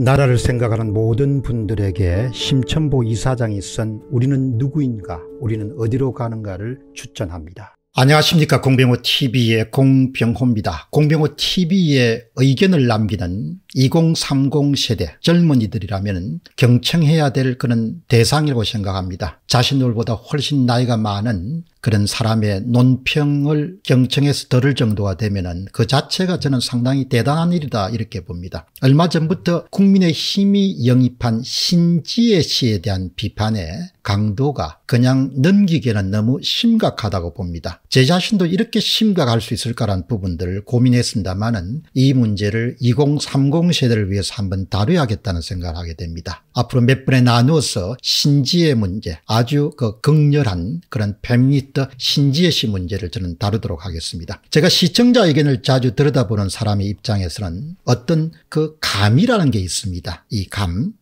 나라를 생각하는 모든 분들에게 심천보 이사장이 쓴 우리는 누구인가 우리는 어디로 가는가를 추천합니다. 안녕하십니까 공병호TV의 공병호입니다. 공병호TV의 의견을 남기는 2030 세대 젊은이들이라면 경청해야 될 그런 대상이라고 생각합니다. 자신들보다 훨씬 나이가 많은 그런 사람의 논평을 경청해서 들을 정도가 되면은 그 자체가 저는 상당히 대단한 일이다 이렇게 봅니다. 얼마 전부터 국민의 힘이 영입한 신지혜 씨에 대한 비판에 강도가 그냥 넘기기는 너무 심각하다고 봅니다. 제 자신도 이렇게 심각할 수 있을까라는 부분들을 고민했습니다만은 이 문제를 2030 세대를 위해서 한번 다뤄야겠다는 생각을 하게 됩니다. 앞으로 몇 번에 나누어서 신지의 문제 아주 그 극렬한 그런 페미니스트 부터 신지혜 씨 문제를 저는 다루도록 하겠습니다. 제가 시청자 의견을 자주 들여다보는 사람의 입장에서는 어떤 그 감이라는 게 있습니다. 이 감.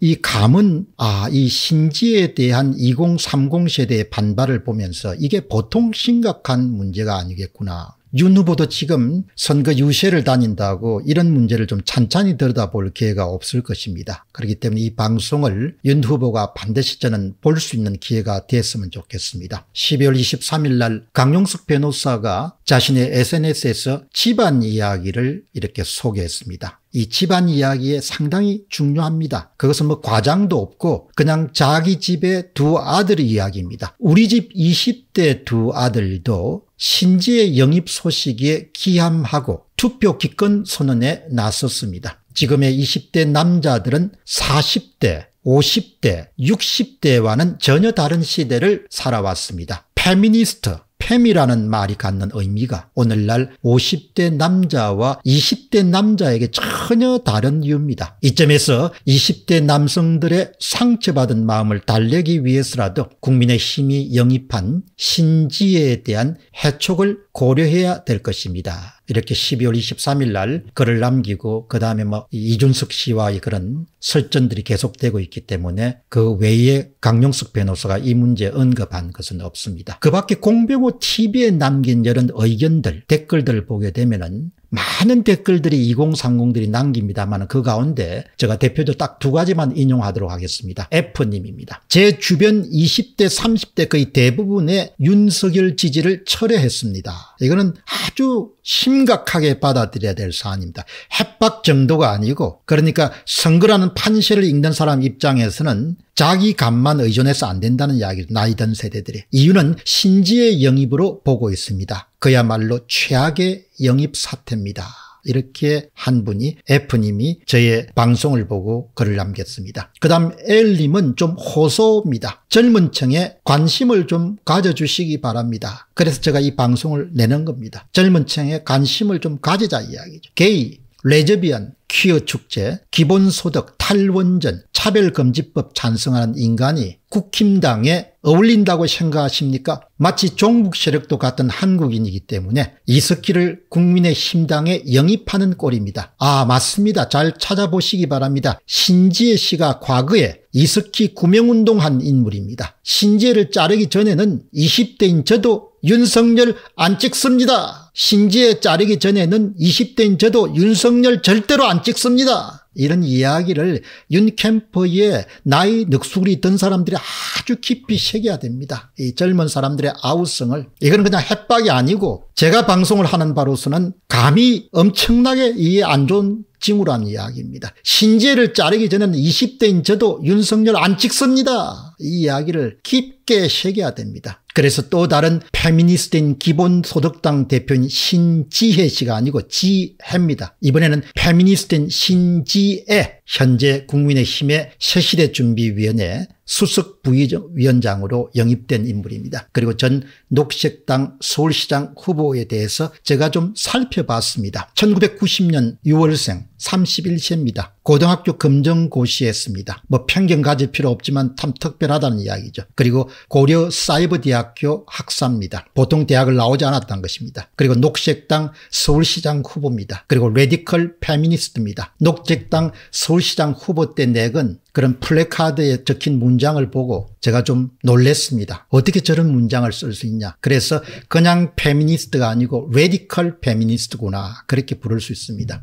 이 감은 아, 이 신지에 대한 2030 세대의 반발을 보면서 이게 보통 심각한 문제가 아니겠구나. 윤 후보도 지금 선거 유세를 다닌다고 이런 문제를 좀 찬찬히 들여다볼 기회가 없을 것입니다. 그렇기 때문에 이 방송을 윤 후보가 반드시 저는 볼 수 있는 기회가 됐으면 좋겠습니다. 12월 23일 날 강용석 변호사가 자신의 SNS에서 집안 이야기를 이렇게 소개했습니다. 이 집안 이야기에 상당히 중요합니다. 그것은 뭐 과장도 없고 그냥 자기 집의 두 아들 이야기입니다. 우리 집 20대 두 아들도 신지의 영입 소식에 기함하고 투표 기권 선언에 나섰습니다. 지금의 20대 남자들은 40대, 50대, 60대와는 전혀 다른 시대를 살아왔습니다. 페미니스트, 팸이라는 말이 갖는 의미가 오늘날 50대 남자와 20대 남자에게 전혀 다른 이유입니다. 이쯤에서 20대 남성들의 상처받은 마음을 달래기 위해서라도 국민의힘이 영입한 신지에 대한 해촉을 고려해야 될 것입니다. 이렇게 12월 23일 날 글을 남기고 그 다음에 뭐 이준석 씨와의 그런 설전들이 계속되고 있기 때문에 그 외에 강용석 변호사가 이 문제 언급한 것은 없습니다. 그 밖에 공병호 TV에 남긴 이런 의견들 댓글들을 보게 되면은 많은 댓글들이 2030들이 남깁니다만 그 가운데 제가 대표도딱 두 가지만 인용하도록 하겠습니다. F님입니다. 제 주변 20대 30대 거의 대부분의 윤석열 지지를 철회했습니다. 이거는 아주 심각하게 받아들여야 될 사안입니다. 협박 정도가 아니고 그러니까 선거라는 판세를 읽는 사람 입장에서는 자기 간만 의존해서 안 된다는 이야기를 나이 든 세대들의 이유는 신지의 영입으로 보고 있습니다. 그야말로 최악의 영입 사태입니다. 이렇게 한 분이 F님이 저의 방송을 보고 글을 남겼습니다. 그 다음 L님은 좀 호소입니다. 젊은 층에 관심을 좀 가져주시기 바랍니다. 그래서 제가 이 방송을 내는 겁니다. 젊은 층에 관심을 좀 가지자 이야기죠. 게이, 레즈비언, 퀴어 축제, 기본소득, 탈원전, 차별금지법 찬성하는 인간이 국힘당에 어울린다고 생각하십니까? 마치 종북 세력도 같은 한국인이기 때문에 이석기를 국민의 힘당에 영입하는 꼴입니다. 아 맞습니다. 잘 찾아보시기 바랍니다. 신지혜 씨가 과거에 이석기 구명운동한 인물입니다. 신지혜를 자르기 전에는 20대인 저도 윤석열 안 찍습니다. 신지에 자르기 전에는 20대인 저도 윤석열 절대로 안 찍습니다. 이런 이야기를 윤 캠퍼의 나이 늑수리 있 사람들이 아주 깊이 새겨야 됩니다. 이 젊은 사람들의 아우성을 이건 그냥 햇박이 아니고 제가 방송을 하는 바로서는 감히 엄청나게 이안 좋은 징후란 이야기입니다. 신지를 자르기 전에는 20대인 저도 윤석열 안 찍습니다. 이 이야기를 깊게 새겨야 됩니다. 그래서 또 다른 페미니스트인 기본소득당 대표인 신지혜 씨가 아니고 지혜입니다. 이번에는 페미니스트인 신지혜 현재 국민의힘의 새시대 준비위원회 수석 부위원장으로 영입된 인물입니다. 그리고 전 녹색당 서울시장 후보에 대해서 제가 좀 살펴봤습니다. 1990년 6월생 3 1세입니다 고등학교 검정고시했습니다뭐 편견 가질 필요 없지만 참 특별하다는 이야기죠. 그리고 고려 사이버대학교 학사입니다. 보통 대학을 나오지 않았던 것입니다. 그리고 녹색당 서울시장 후보입니다. 그리고 레디컬 페미니스트입니다. 녹색당 서울시장 후보 때 내건 그런 플래카드에 적힌 문장을 보고 제가 좀 놀랬습니다. 어떻게 저런 문장을 쓸 수 있냐. 그래서 그냥 페미니스트가 아니고 레디컬 페미니스트구나 그렇게 부를 수 있습니다.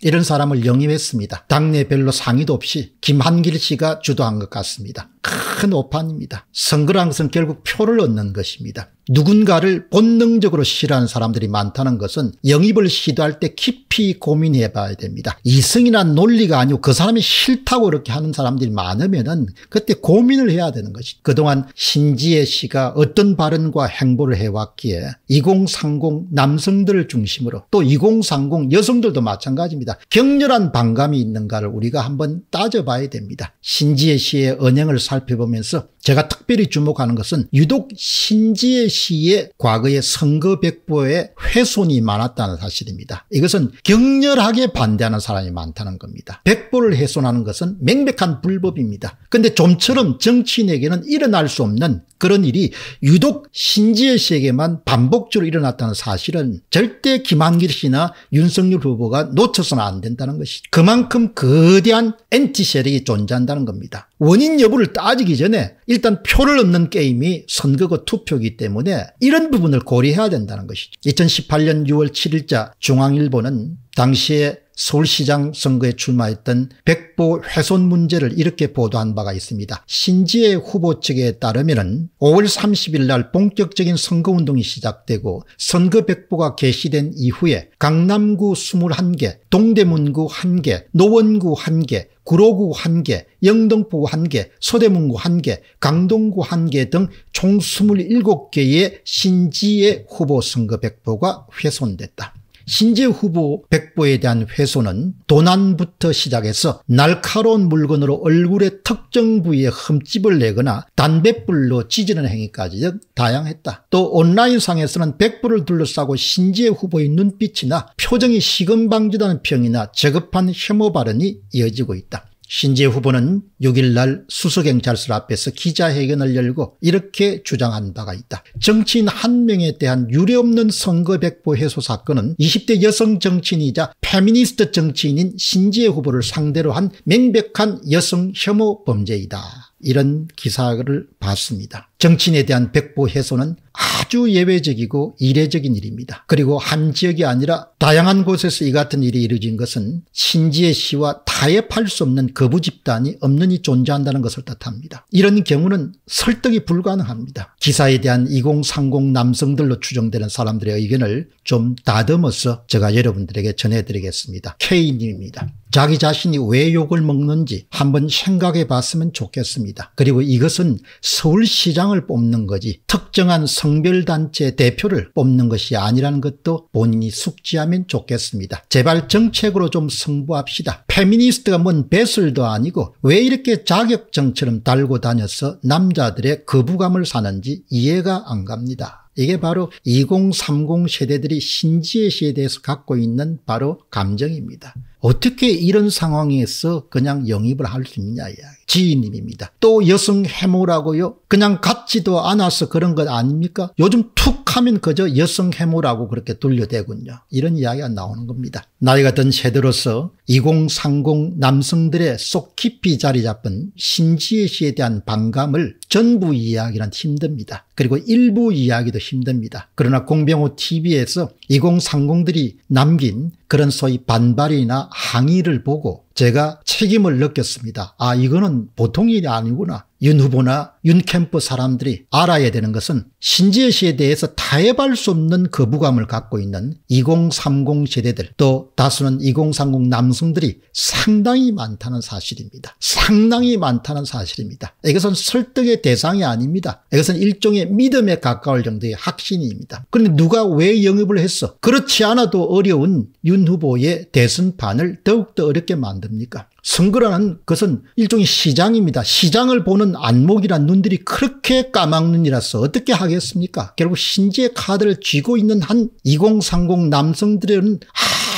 이런 사람을 영입했습니다. 당내별로 상의도 없이 김한길 씨가 주도한 것 같습니다. 큰 오판입니다. 선거란 것은 결국 표를 얻는 것입니다. 누군가를 본능적으로 싫어하는 사람들이 많다는 것은 영입을 시도할 때 깊이 고민해 봐야 됩니다. 이성이나 논리가 아니고 그 사람이 싫다고 이렇게 하는 사람들이 많으면 그때 고민을 해야 되는 것이 그동안 신지혜 씨가 어떤 발언과 행보를 해왔기에 2030 남성들을 중심으로 또 2030 여성들도 마찬가지입니다. 격렬한 반감이 있는가를 우리가 한번 따져봐야 됩니다. 신지혜 씨의 언행을 살펴보면서 제가 특별히 주목하는 것은 유독 신지혜 씨의 과거의 선거 백보에 훼손이 많았다는 사실입니다. 이것은 격렬하게 반대하는 사람이 많다는 겁니다. 백보를 훼손하는 것은 명백한 불법입니다. 근데 좀처럼 정치인에게는 일어날 수 없는 그런 일이 유독 신지혜 씨에게만 반복적으로 일어났다는 사실은 절대 김한길 씨나 윤석열 후보가 놓쳐서는 안 된다는 것이 그만큼 거대한 엔티 세력이 존재한다는 겁니다. 원인 여부를 따지기 전에 일 일단 표를 얻는 게임이 선거고 투표이기 때문에 이런 부분을 고려해야 된다는 것이죠. 2018년 6월 7일자 중앙일보는 당시에 서울시장 선거에 출마했던 백보 훼손 문제를 이렇게 보도한 바가 있습니다. 신지혜 후보 측에 따르면 5월 30일 날 본격적인 선거운동이 시작되고 선거 백보가 개시된 이후에 강남구 21개, 동대문구 1개, 노원구 1개, 구로구 1개, 영등포 1개, 서대문구 1개, 강동구 1개 등 총 27개의 신지의 후보 선거 백보가 훼손됐다. 신재 후보 백보에 대한 회손은 도난부터 시작해서 날카로운 물건으로 얼굴의 특정 부위에 흠집을 내거나 담뱃불로 찢는 행위까지 다양했다. 또 온라인상에서는 백보를 둘러싸고 신재 후보의 눈빛이나 표정이 시금방지다는 평이나 저급한 혐오 발언이 이어지고 있다. 신재 후보는 6일날 수석경찰서 앞에서 기자회견을 열고 이렇게 주장한 바가 있다. 정치인 한 명에 대한 유례없는 선거 백보 해소 사건은 20대 여성 정치인이자 페미니스트 정치인인 신재 후보를 상대로 한맹백한 여성 혐오 범죄이다. 이런 기사를 봤습니다. 정치인에 대한 백보 해소는 아주 예외적이고 이례적인 일입니다. 그리고 한 지역이 아니라 다양한 곳에서 이 같은 일이 이루어진 것은 신지의 시와 타협할 수 없는 거부 집단이 없연히 존재한다는 것을 뜻합니다. 이런 경우는 설득이 불가능합니다. 기사에 대한 2030 남성들로 추정되는 사람들의 의견을 좀 다듬어서 제가 여러분들에게 전해드리겠습니다. K님입니다. 자기 자신이 왜 욕을 먹는지 한번 생각해 봤으면 좋겠습니다. 그리고 이것은 서울시장을 뽑는 거지 특정한 성별단체 대표를 뽑는 것이 아니라는 것도 본인이 숙지하면 좋겠습니다. 제발 정책으로 좀승부합시다 페미니스트가 뭔 배슬도 아니고 왜 이렇게 자격증처럼 달고 다녀서 남자들의 거부감을 사는지 이해가 안 갑니다. 이게 바로 2030 세대들이 신지혜 시에 대해서 갖고 있는 바로 감정입니다. 어떻게 이런 상황에서 그냥 영입을 할 수 있냐 이야기. 지인님입니다. 또 여성 해모라고요? 그냥 같지도 않아서 그런 것 아닙니까? 요즘 툭 하면 그저 여성 해모라고 그렇게 돌려대군요. 이런 이야기가 나오는 겁니다. 나이가 든 세대로서 2030 남성들의 속 깊이 자리 잡은 신지혜 씨에 대한 반감을 전부 이야기란 힘듭니다. 그리고 일부 이야기도 힘듭니다. 그러나 공병호 TV에서 2030들이 남긴 그런 소위 반발이나 항의를 보고 제가 책임을 느꼈습니다. 아 이거는 보통 일이 아니구나. 윤 후보나 윤 캠프 사람들이 알아야 되는 것은 신지혜 씨에 대해서 타협할 수 없는 거부감을 갖고 있는 2030 세대들 또 다수는 2030 남성들이 상당히 많다는 사실입니다. 상당히 많다는 사실입니다. 이것은 설득의 대상이 아닙니다. 이것은 일종의 믿음에 가까울 정도의 확신입니다. 그런데 누가 왜 영입을 했어? 그렇지 않아도 어려운 윤 후보의 대선판을 더욱더 어렵게 만들었 됩니까? 선거라는 것은 일종의 시장입니다. 시장을 보는 안목이란 눈들이 그렇게 까막눈이라서 어떻게 하겠습니까? 결국 신지의 카드를 쥐고 있는 한 2030 남성들은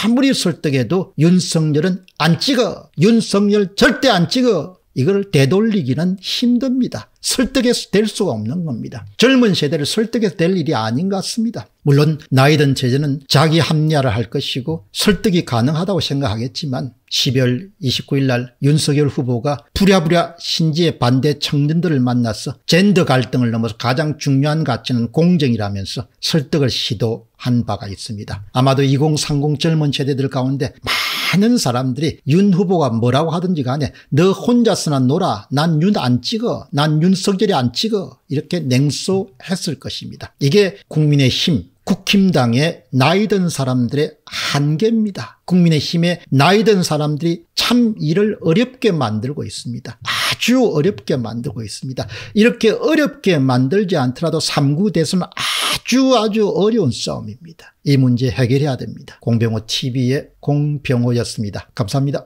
아무리 설득해도 윤석열은 안 찍어. 윤석열 절대 안 찍어. 이걸 되돌리기는 힘듭니다. 설득해서 될 수가 없는 겁니다. 젊은 세대를 설득해서 될 일이 아닌 것 같습니다. 물론 나이든 제제는 자기 합리화를 할 것이고 설득이 가능하다고 생각하겠지만 12월 29일 날 윤석열 후보가 부랴부랴 신지의 반대 청년들을 만나서 젠더 갈등을 넘어서 가장 중요한 가치는 공정이라면서 설득을 시도한 바가 있습니다. 아마도 2030 젊은 세대들 가운데 많은 사람들이 윤 후보가 뭐라고 하든지 간에 너 혼자서나 놀아 난 윤 안 찍어 난 윤석열이 안 찍어 이렇게 냉소했을 것입니다. 이게 국민의힘 국힘당의 나이든 사람들의 한계입니다. 국민의힘의 나이든 사람들이 참 일을 어렵게 만들고 있습니다. 아주 어렵게 만들고 있습니다. 이렇게 어렵게 만들지 않더라도 3구 대선 아주 아주 어려운 싸움입니다. 이 문제 해결해야 됩니다. 공병호 TV의 공병호였습니다. 감사합니다.